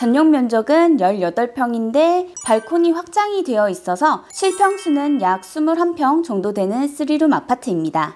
전용 면적은 18평인데 발코니 확장이 되어 있어서 실평수는 약 21평 정도 되는 3룸 아파트입니다.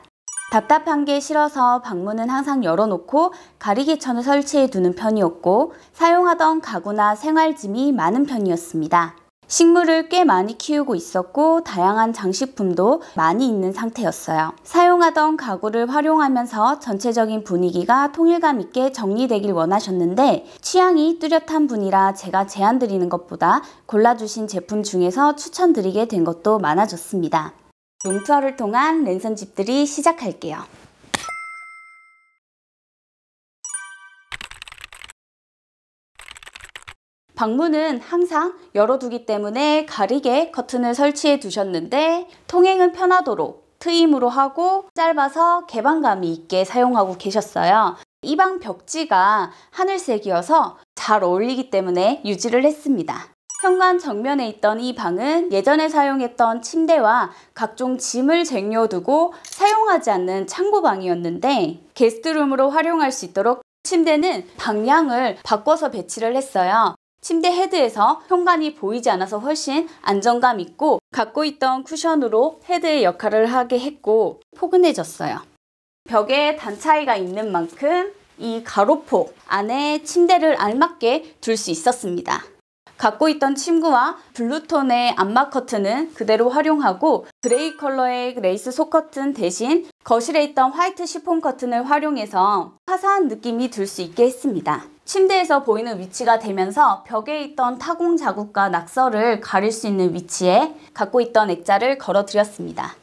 답답한 게 싫어서 방문은 항상 열어놓고 가리개천을 설치해 두는 편이었고 사용하던 가구나 생활짐이 많은 편이었습니다. 식물을 꽤 많이 키우고 있었고 다양한 장식품도 많이 있는 상태였어요. 사용하던 가구를 활용하면서 전체적인 분위기가 통일감 있게 정리되길 원하셨는데 취향이 뚜렷한 분이라 제가 제안드리는 것보다 골라주신 제품 중에서 추천드리게 된 것도 많아졌습니다. 룸투어를 통한 랜선 집들이 시작할게요. 방문은 항상 열어두기 때문에 가리개 커튼을 설치해 두셨는데 통행은 편하도록 트임으로 하고 짧아서 개방감이 있게 사용하고 계셨어요. 이 방 벽지가 하늘색이어서 잘 어울리기 때문에 유지를 했습니다. 현관 정면에 있던 이 방은 예전에 사용했던 침대와 각종 짐을 쟁여두고 사용하지 않는 창고방이었는데 게스트룸으로 활용할 수 있도록 침대는 방향을 바꿔서 배치를 했어요. 침대 헤드에서 현관이 보이지 않아서 훨씬 안정감 있고 갖고 있던 쿠션으로 헤드의 역할을 하게 했고 포근해졌어요. 벽에 단차이가 있는 만큼 이 가로폭 안에 침대를 알맞게 둘 수 있었습니다. 갖고 있던 침구와 블루톤의 암막 커튼은 그대로 활용하고 그레이 컬러의 레이스 속커튼 대신 거실에 있던 화이트 시폰 커튼을 활용해서 화사한 느낌이 들 수 있게 했습니다. 침대에서 보이는 위치가 되면서 벽에 있던 타공 자국과 낙서를 가릴 수 있는 위치에 갖고 있던 액자를 걸어드렸습니다.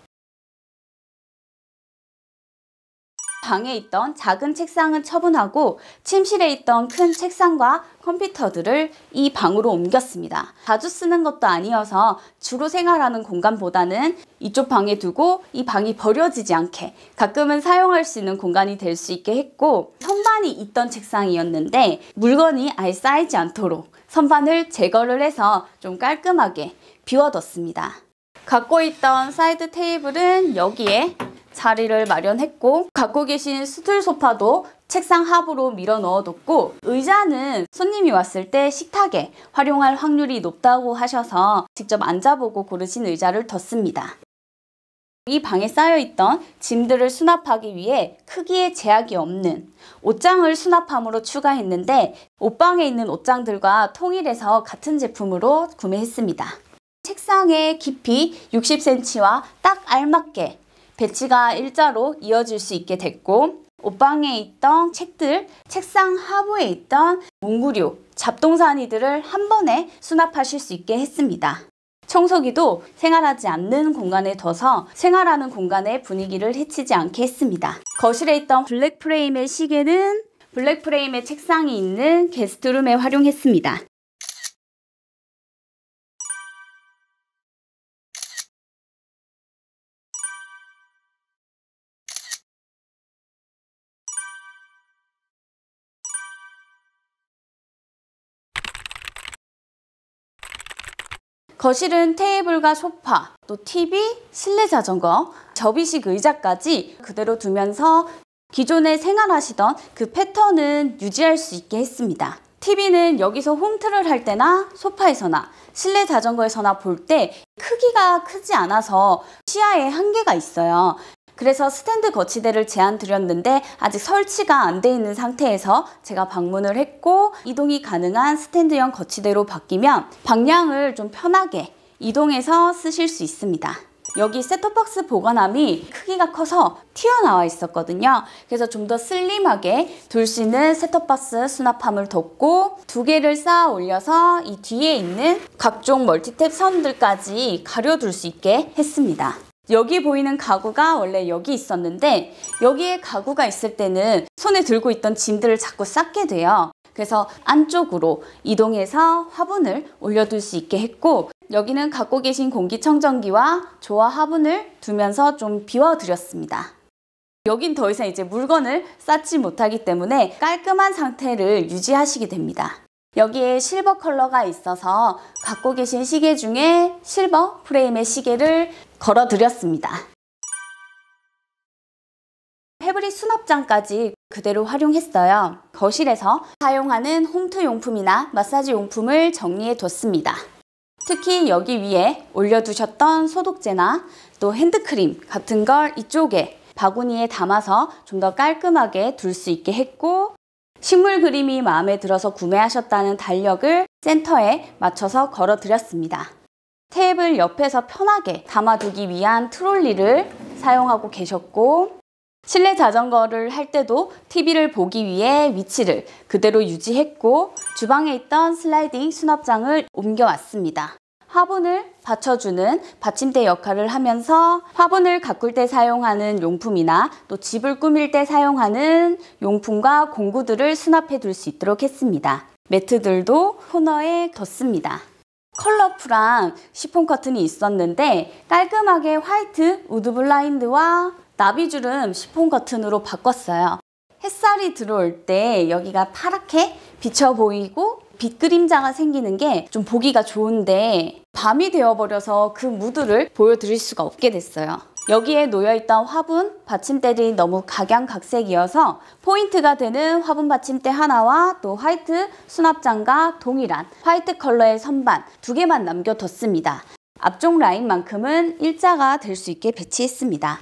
방에 있던 작은 책상은 처분하고 침실에 있던 큰 책상과 컴퓨터들을 이 방으로 옮겼습니다. 자주 쓰는 것도 아니어서 주로 생활하는 공간보다는 이쪽 방에 두고 이 방이 버려지지 않게 가끔은 사용할 수 있는 공간이 될 수 있게 했고 선반이 있던 책상이었는데 물건이 아예 쌓이지 않도록 선반을 제거를 해서 좀 깔끔하게 비워뒀습니다. 갖고 있던 사이드 테이블은 여기에 자리를 마련했고 갖고 계신 수틀 소파도 책상 하부로 밀어 넣어뒀고 의자는 손님이 왔을 때 식탁에 활용할 확률이 높다고 하셔서 직접 앉아보고 고르신 의자를 뒀습니다. 이 방에 쌓여있던 짐들을 수납하기 위해 크기에 제약이 없는 옷장을 수납함으로 추가했는데 옷방에 있는 옷장들과 통일해서 같은 제품으로 구매했습니다. 책상의 깊이 60cm와 딱 알맞게 배치가 일자로 이어질 수 있게 됐고 옷방에 있던 책들, 책상 하부에 있던 문구류, 잡동사니들을 한 번에 수납하실 수 있게 했습니다. 청소기도 생활하지 않는 공간에 둬서 생활하는 공간의 분위기를 해치지 않게 했습니다. 거실에 있던 블랙 프레임의 시계는 블랙 프레임의 책상이 있는 게스트룸에 활용했습니다. 거실은 테이블과 소파, 또 TV, 실내 자전거, 접이식 의자까지 그대로 두면서 기존에 생활하시던 그 패턴은 유지할 수 있게 했습니다. TV는 여기서 홈트를 할 때나 소파에서나 실내 자전거에서나 볼 때 크기가 크지 않아서 시야에 한계가 있어요. 그래서 스탠드 거치대를 제안 드렸는데 아직 설치가 안 돼 있는 상태에서 제가 방문을 했고 이동이 가능한 스탠드형 거치대로 바뀌면 방향을 좀 편하게 이동해서 쓰실 수 있습니다. 여기 셋톱박스 보관함이 크기가 커서 튀어나와 있었거든요. 그래서 좀 더 슬림하게 둘수 있는 셋톱박스 수납함을 덮고 두 개를 쌓아 올려서 이 뒤에 있는 각종 멀티탭 선들까지 가려둘 수 있게 했습니다. 여기 보이는 가구가 원래 여기 있었는데 여기에 가구가 있을 때는 손에 들고 있던 짐들을 자꾸 쌓게 돼요. 그래서 안쪽으로 이동해서 화분을 올려둘 수 있게 했고 여기는 갖고 계신 공기청정기와 조화 화분을 두면서 좀 비워드렸습니다. 여긴 더 이상 이제 물건을 쌓지 못하기 때문에 깔끔한 상태를 유지하시게 됩니다. 여기에 실버 컬러가 있어서 갖고 계신 시계 중에 실버 프레임의 시계를 걸어드렸습니다. 패브릭 수납장까지 그대로 활용했어요. 거실에서 사용하는 홈트 용품이나 마사지 용품을 정리해 뒀습니다. 특히 여기 위에 올려두셨던 소독제나 또 핸드크림 같은 걸 이쪽에 바구니에 담아서 좀 더 깔끔하게 둘 수 있게 했고 식물 그림이 마음에 들어서 구매하셨다는 달력을 센터에 맞춰서 걸어드렸습니다. 테이블 옆에서 편하게 담아두기 위한 트롤리를 사용하고 계셨고 실내 자전거를 할 때도 TV를 보기 위해 위치를 그대로 유지했고 주방에 있던 슬라이딩 수납장을 옮겨왔습니다. 화분을 받쳐주는 받침대 역할을 하면서 화분을 가꿀 때 사용하는 용품이나 또 집을 꾸밀 때 사용하는 용품과 공구들을 수납해 둘 수 있도록 했습니다. 매트들도 코너에 뒀습니다. 컬러풀한 시폰 커튼이 있었는데 깔끔하게 화이트 우드 블라인드와 나비주름 시폰 커튼으로 바꿨어요. 햇살이 들어올 때 여기가 파랗게 비쳐 보이고 빛 그림자가 생기는 게 좀 보기가 좋은데 밤이 되어버려서 그 무드를 보여드릴 수가 없게 됐어요. 여기에 놓여있던 화분 받침대들이 너무 각양각색이어서 포인트가 되는 화분 받침대 하나와 또 화이트 수납장과 동일한 화이트 컬러의 선반 두 개만 남겨뒀습니다. 앞쪽 라인만큼은 일자가 될 수 있게 배치했습니다.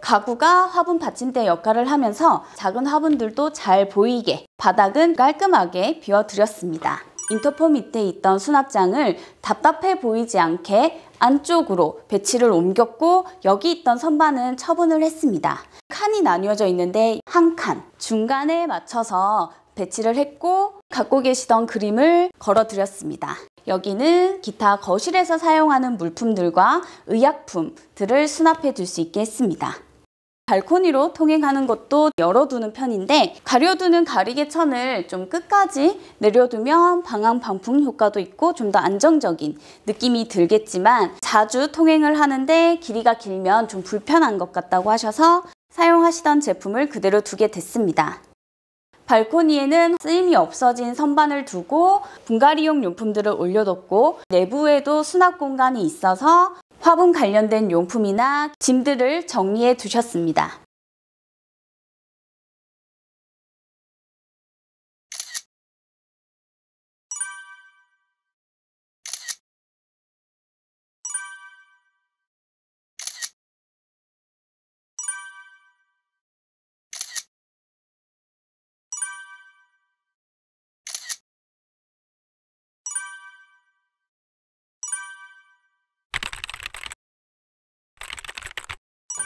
가구가 화분 받침대 역할을 하면서 작은 화분들도 잘 보이게 바닥은 깔끔하게 비워드렸습니다. 인터폰 밑에 있던 수납장을 답답해 보이지 않게 안쪽으로 배치를 옮겼고 여기 있던 선반은 처분을 했습니다. 칸이 나뉘어져 있는데 한 칸 중간에 맞춰서 배치를 했고 갖고 계시던 그림을 걸어드렸습니다. 여기는 기타 거실에서 사용하는 물품들과 의약품들을 수납해 둘 수 있게 했습니다. 발코니로 통행하는 것도 열어두는 편인데 가려두는 가리개 천을 좀 끝까지 내려두면 방향 반풍 효과도 있고 좀 더 안정적인 느낌이 들겠지만 자주 통행을 하는데 길이가 길면 좀 불편한 것 같다고 하셔서 사용하시던 제품을 그대로 두게 됐습니다. 발코니에는 쓰임이 없어진 선반을 두고 분갈이용 용품들을 올려뒀고 내부에도 수납 공간이 있어서 화분 관련된 용품이나 짐들을 정리해 두셨습니다.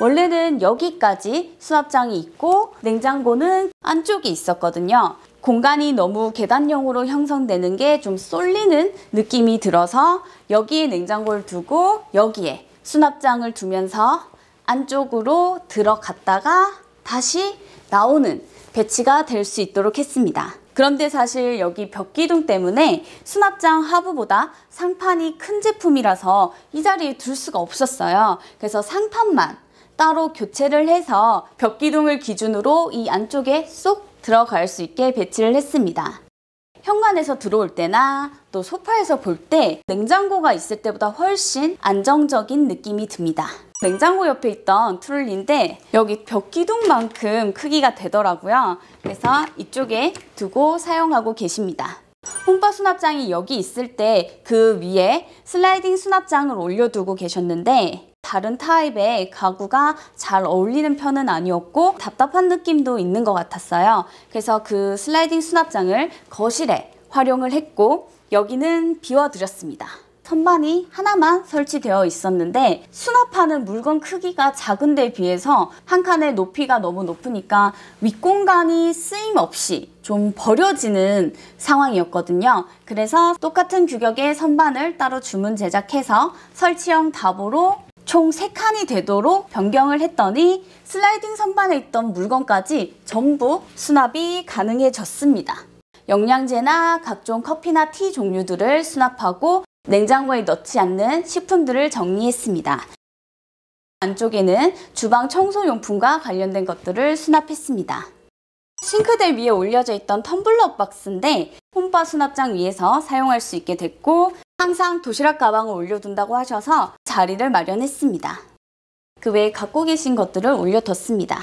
원래는 여기까지 수납장이 있고 냉장고는 안쪽이 있었거든요. 공간이 너무 계단형으로 형성되는 게 좀 쏠리는 느낌이 들어서 여기에 냉장고를 두고 여기에 수납장을 두면서 안쪽으로 들어갔다가 다시 나오는 배치가 될 수 있도록 했습니다. 그런데 사실 여기 벽기둥 때문에 수납장 하부보다 상판이 큰 제품이라서 이 자리에 둘 수가 없었어요. 그래서 상판만 따로 교체를 해서 벽기둥을 기준으로 이 안쪽에 쏙 들어갈 수 있게 배치를 했습니다. 현관에서 들어올 때나 또 소파에서 볼 때 냉장고가 있을 때보다 훨씬 안정적인 느낌이 듭니다. 냉장고 옆에 있던 툴인데 여기 벽기둥만큼 크기가 되더라고요. 그래서 이쪽에 두고 사용하고 계십니다. 홈바 수납장이 여기 있을 때 그 위에 슬라이딩 수납장을 올려두고 계셨는데 다른 타입의 가구가 잘 어울리는 편은 아니었고 답답한 느낌도 있는 것 같았어요. 그래서 그 슬라이딩 수납장을 거실에 활용을 했고 여기는 비워드렸습니다. 선반이 하나만 설치되어 있었는데 수납하는 물건 크기가 작은 데 비해서 한 칸의 높이가 너무 높으니까 윗공간이 쓰임없이 좀 버려지는 상황이었거든요. 그래서 똑같은 규격의 선반을 따로 주문 제작해서 설치형 답으로 총3칸이 되도록 변경을 했더니 슬라이딩 선반에 있던 물건까지 전부 수납이 가능해졌습니다. 영양제나 각종 커피나 티 종류들을 수납하고 냉장고에 넣지 않는 식품들을 정리했습니다. 안쪽에는 주방 청소용품과 관련된 것들을 수납했습니다. 싱크대 위에 올려져 있던 텀블러 박스인데 홈바 수납장 위에서 사용할 수 있게 됐고 항상 도시락 가방을 올려둔다고 하셔서 자리를 마련했습니다. 그 외에 갖고 계신 것들을 올려뒀습니다.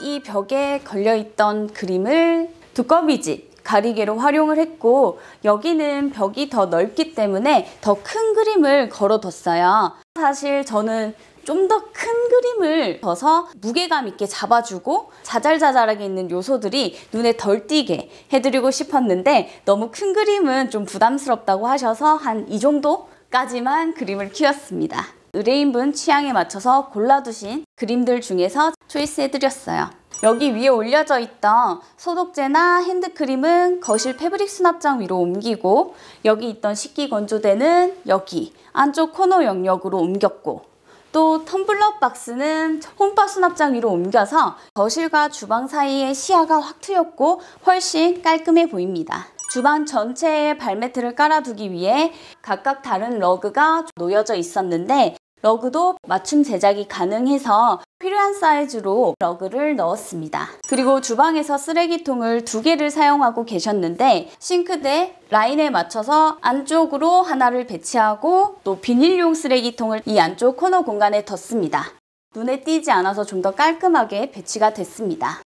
이 벽에 걸려있던 그림을 두꺼비짓, 가리개로 활용을 했고 여기는 벽이 더 넓기 때문에 더 큰 그림을 걸어뒀어요. 사실 저는 좀더큰 그림을 둬서 무게감 있게 잡아주고 자잘자잘하게 있는 요소들이 눈에 덜 띄게 해드리고 싶었는데 너무 큰 그림은 좀 부담스럽다고 하셔서 한 이 정도까지만 그림을 키웠습니다. 의뢰인분 취향에 맞춰서 골라두신 그림들 중에서 초이스해드렸어요. 여기 위에 올려져 있던 소독제나 핸드크림은 거실 패브릭 수납장 위로 옮기고 여기 있던 식기 건조대는 여기 안쪽 코너 영역으로 옮겼고 또 텀블러 박스는 홈바 수납장 위로 옮겨서 거실과 주방 사이에 시야가 확 트였고 훨씬 깔끔해 보입니다. 주방 전체에 발매트를 깔아두기 위해 각각 다른 러그가 놓여져 있었는데 러그도 맞춤 제작이 가능해서 필요한 사이즈로 러그를 넣었습니다. 그리고 주방에서 쓰레기통을 두 개를 사용하고 계셨는데 싱크대 라인에 맞춰서 안쪽으로 하나를 배치하고 또 비닐용 쓰레기통을 이 안쪽 코너 공간에 뒀습니다. 눈에 띄지 않아서 좀 더 깔끔하게 배치가 됐습니다.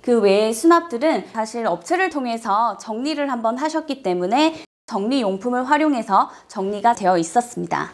그외에 수납들은 사실 업체를 통해서 정리를 한번 하셨기 때문에 정리용품을 활용해서 정리가 되어 있었습니다.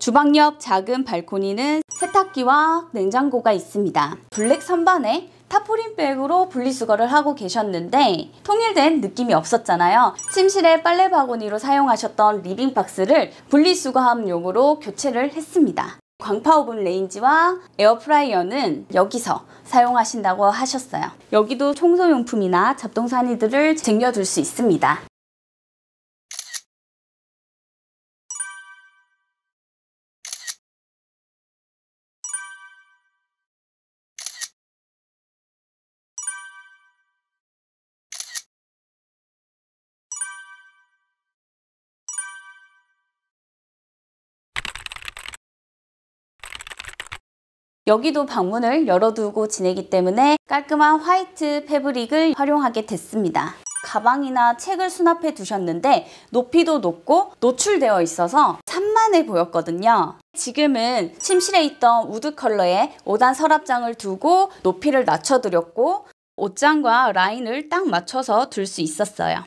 주방 옆 작은 발코니는 세탁기와 냉장고가 있습니다. 블랙 선반에 타포린백으로 분리수거를 하고 계셨는데 통일된 느낌이 없었잖아요. 침실에 빨래 바구니로 사용하셨던 리빙박스를 분리수거함용으로 교체를 했습니다. 광파 오븐 레인지와 에어프라이어는 여기서 사용하신다고 하셨어요. 여기도 청소용품이나 잡동사니들을 쟁여둘 수 있습니다. 여기도 방문을 열어두고 지내기 때문에 깔끔한 화이트 패브릭을 활용하게 됐습니다. 가방이나 책을 수납해 두셨는데 높이도 높고 노출되어 있어서 산만해 보였거든요. 지금은 침실에 있던 우드 컬러에 5단 서랍장을 두고 높이를 낮춰드렸고 옷장과 라인을 딱 맞춰서 둘 수 있었어요.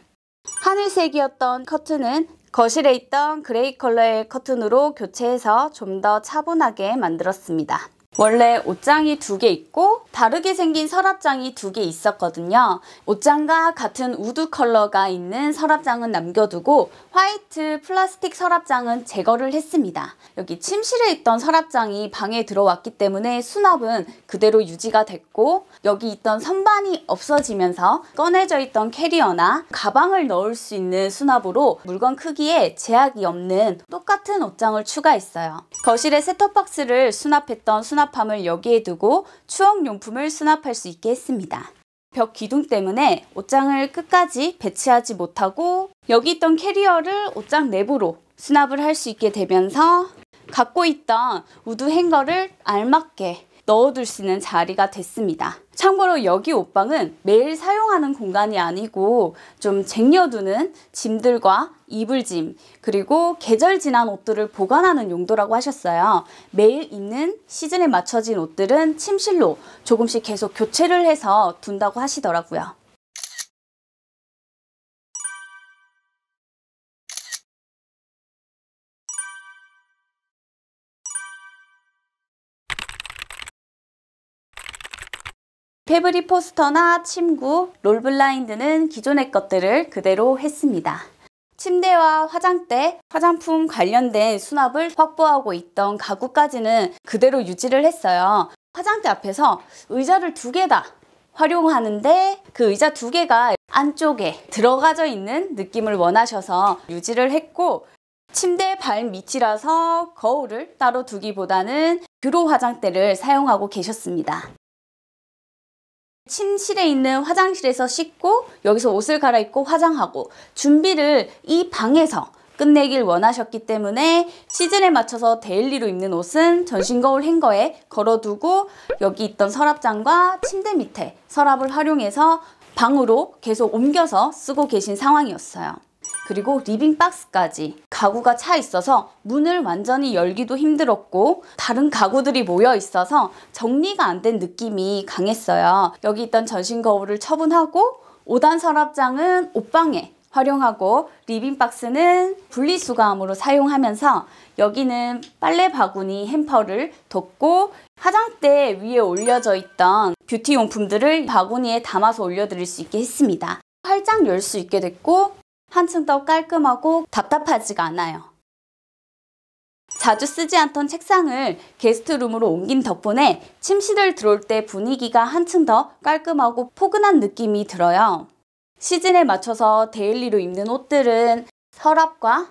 하늘색이었던 커튼은 거실에 있던 그레이 컬러의 커튼으로 교체해서 좀 더 차분하게 만들었습니다. 원래 옷장이 두 개 있고 다르게 생긴 서랍장이 두 개 있었거든요. 옷장과 같은 우드 컬러가 있는 서랍장은 남겨두고 화이트 플라스틱 서랍장은 제거를 했습니다. 여기 침실에 있던 서랍장이 방에 들어왔기 때문에 수납은 그대로 유지가 됐고 여기 있던 선반이 없어지면서 꺼내져 있던 캐리어나 가방을 넣을 수 있는 수납으로 물건 크기에 제약이 없는 똑같은 옷장을 추가했어요. 거실에 셋톱박스를 수납했던 수납 수납함을 여기에 두고 추억용품을 수납할 수 있게 했습니다. 벽 기둥 때문에 옷장을 끝까지 배치하지 못하고 여기 있던 캐리어를 옷장 내부로 수납을 할 수 있게 되면서 갖고 있던 우드 행거를 알맞게 넣어둘 수 있는 자리가 됐습니다. 참고로 여기 옷방은 매일 사용하는 공간이 아니고 좀 쟁여두는 짐들과 이불짐 그리고 계절 지난 옷들을 보관하는 용도라고 하셨어요. 매일 입는 시즌에 맞춰진 옷들은 침실로 조금씩 계속 교체를 해서 둔다고 하시더라고요. 패브리 포스터나 침구, 롤블라인드는 기존의 것들을 그대로 했습니다. 침대와 화장대, 화장품 관련된 수납을 확보하고 있던 가구까지는 그대로 유지를 했어요. 화장대 앞에서 의자를 두 개 다 활용하는데 그 의자 두 개가 안쪽에 들어가져 있는 느낌을 원하셔서 유지를 했고 침대 발 밑이라서 거울을 따로 두기보다는 뷰로 화장대를 사용하고 계셨습니다. 침실에 있는 화장실에서 씻고 여기서 옷을 갈아입고 화장하고 준비를 이 방에서 끝내길 원하셨기 때문에 시즌에 맞춰서 데일리로 입는 옷은 전신 거울 행거에 걸어두고 여기 있던 서랍장과 침대 밑에 서랍을 활용해서 방으로 계속 옮겨서 쓰고 계신 상황이었어요. 그리고 리빙박스까지 가구가 차 있어서 문을 완전히 열기도 힘들었고 다른 가구들이 모여 있어서 정리가 안 된 느낌이 강했어요. 여기 있던 전신 거울을 처분하고 5단 서랍장은 옷방에 활용하고 리빙박스는 분리수거함으로 사용하면서 여기는 빨래 바구니 햄퍼를 덮고 화장대 위에 올려져 있던 뷰티 용품들을 바구니에 담아서 올려드릴 수 있게 했습니다. 활짝 열 수 있게 됐고 한층 더 깔끔하고 답답하지가 않아요. 자주 쓰지 않던 책상을 게스트룸으로 옮긴 덕분에 침실을 들어올 때 분위기가 한층 더 깔끔하고 포근한 느낌이 들어요. 시즌에 맞춰서 데일리로 입는 옷들은 서랍과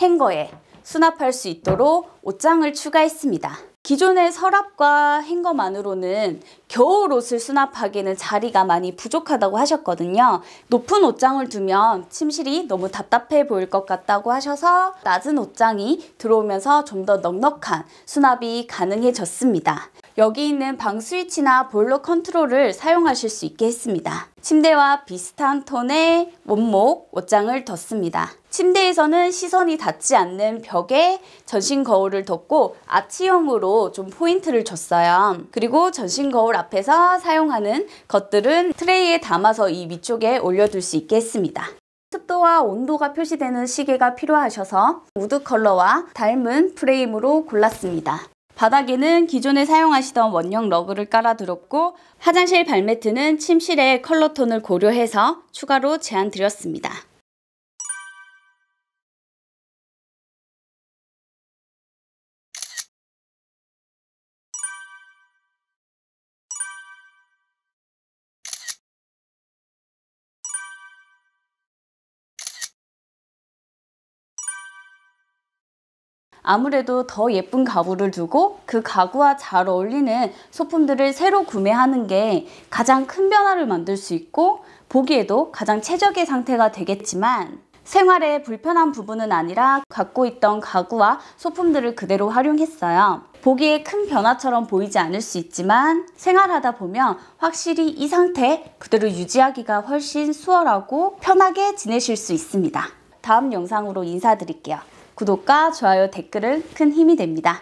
행거에 수납할 수 있도록 옷장을 추가했습니다. 기존의 서랍과 행거만으로는 겨울 옷을 수납하기에는 자리가 많이 부족하다고 하셨거든요. 높은 옷장을 두면 침실이 너무 답답해 보일 것 같다고 하셔서 낮은 옷장이 들어오면서 좀 더 넉넉한 수납이 가능해졌습니다. 여기 있는 방 스위치나 볼록 컨트롤을 사용하실 수 있게 했습니다. 침대와 비슷한 톤의 원목 옷장을 뒀습니다 침대에서는 시선이 닿지 않는 벽에 전신 거울을 뒀고 아치형으로 좀 포인트를 줬어요. 그리고 전신 거울 앞에서 사용하는 것들은 트레이에 담아서 이 위쪽에 올려둘 수 있게 했습니다. 습도와 온도가 표시되는 시계가 필요하셔서 우드 컬러와 닮은 프레임으로 골랐습니다. 바닥에는 기존에 사용하시던 원형 러그를 깔아두었고 화장실 발매트는 침실의 컬러톤을 고려해서 추가로 제안 드렸습니다. 아무래도 더 예쁜 가구를 두고 그 가구와 잘 어울리는 소품들을 새로 구매하는 게 가장 큰 변화를 만들 수 있고 보기에도 가장 최적의 상태가 되겠지만 생활에 불편한 부분은 아니라 갖고 있던 가구와 소품들을 그대로 활용했어요. 보기에 큰 변화처럼 보이지 않을 수 있지만 생활하다 보면 확실히 이 상태 그대로 유지하기가 훨씬 수월하고 편하게 지내실 수 있습니다. 다음 영상으로 인사드릴게요. 구독과 좋아요, 댓글은 큰 힘이 됩니다.